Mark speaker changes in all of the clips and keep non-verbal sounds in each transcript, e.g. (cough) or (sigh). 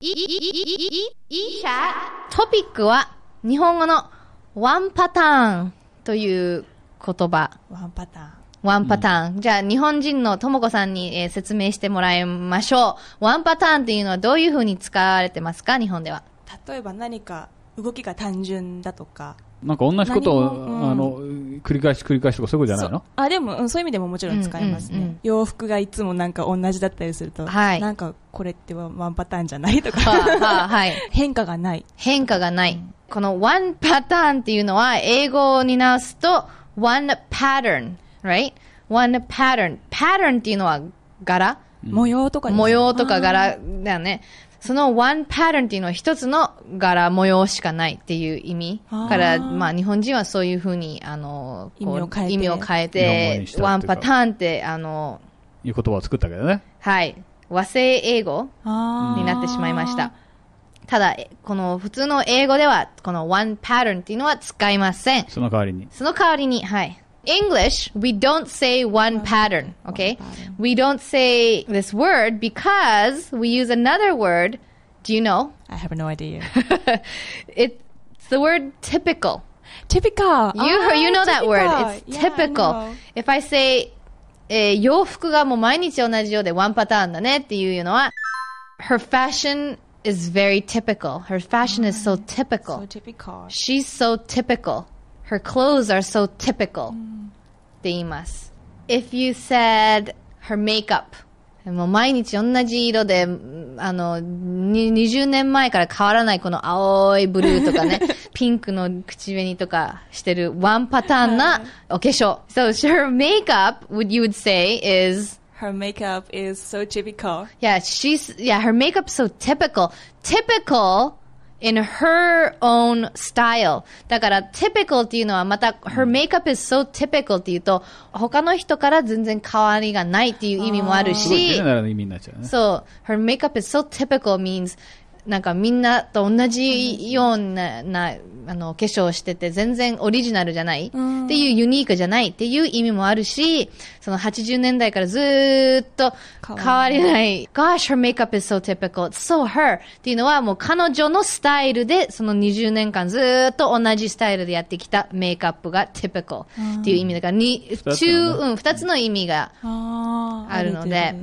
Speaker 1: い、い、い、い、い、い、い、トピックは、日本語のワンパターンという言葉。ワンパターン。ワンパターン。うん、じゃあ、日本人のともこさんに、えー、説明してもらいましょう。ワンパターンっていうのはどういうふうに使われてますか日本では。例えば何か動きが単純だとか、なんか同じことを、うん、あの繰り返し繰り返しとかそういうことじゃないのあでも、うん、そういう意味でももちろん使いますね、うんうんうん、洋服がいつもなんか同じだったりすると、はい、なんかこれってワンパターンじゃないとか、はい、(laughs) 変化がない変化がない、うん、このワンパターンっていうのは英語に直すとワンパターン right ワンパターンパターンっていうのは柄、模様とか、ね、模様とか柄だよね。その one pattern っていうのは一つの柄模様しかないっていう意味から、まあ日本人はそういうふうに、あの、こう意味を変えて、ワンパターンって、あの、いう言葉を作ったけどね。はい。和製英語になってしまいました。ただ、この普通の英語では、この one pattern っていうのは使いません。その代わりに。その代わりに、はい。English, we don't say one pattern, okay? We don't say this word because we use another word. Do you know? I have no idea. (laughs) it's the word typical. Typical. You oh, you know typical. that word. It's typical. I If I say eh, her fashion is very typical. Her fashion is so ah, typical. So typical. She's so typical. Her clothes are so typical. Mm. って言います。If you said her makeup もう毎日同じ色で、あの、20年前から変わらないこの青いブルーとかね、ピンクの口紅とかしてるワンパターンなお化粧。so, her makeup, w o u l d you would say is, Her makeup is so typical. Yeah, she's, yeah, her makeup's so typical. Typical in her own style. だから typical her mm. makeup is so typical her makeup is so typical means なんかみんなと同じような、なあの、化粧してて全然オリジナルじゃないっていうユニークじゃないっていう意味もあるし、その80年代からずっと変わりない。Gosh, her makeup is so typical, it's so her っていうのはもう彼女のスタイルで、その20年間ずっと同じスタイルでやってきたメイクアップが typical っていう意味だから、に、中、うん、二つの意味があるので、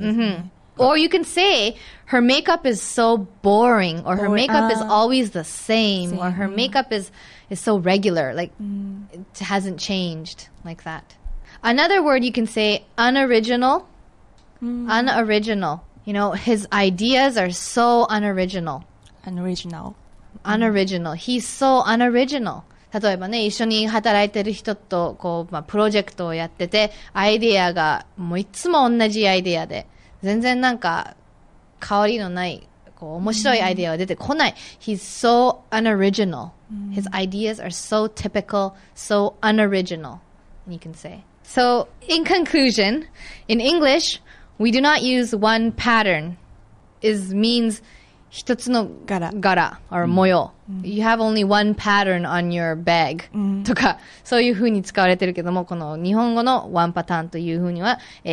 Speaker 1: Or you can say her makeup is so boring, or her or, makeup uh, is ah, always the same, same, or her makeup is is so regular, like mm. it hasn't changed, like that. Another word you can say unoriginal. Mm. Unoriginal. You know, his ideas are so unoriginal. Unoriginal.
Speaker 2: Mm. Unoriginal.
Speaker 1: He's so unoriginal. 例えばね、一緒に働いてる人と、こう、まあ、プロジェクトをやってて、アイディアが、もういつも同じアイディアで、全然なんか、香りのない、こう、面白いアイデアは出てこない。He's so unoriginal. His ideas are so typical, so unoriginal, you can say. So, in conclusion, in English, we do not use one pattern. Is means 一つの柄柄 or 模様、You have only one pattern on your bag、とかそういうふうに使われてるけどもこの日本語のワンパターンというふうには、えー、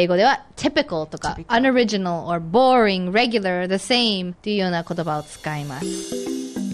Speaker 1: 英語では typical とか unoriginal or boring regular the same というような言葉を使います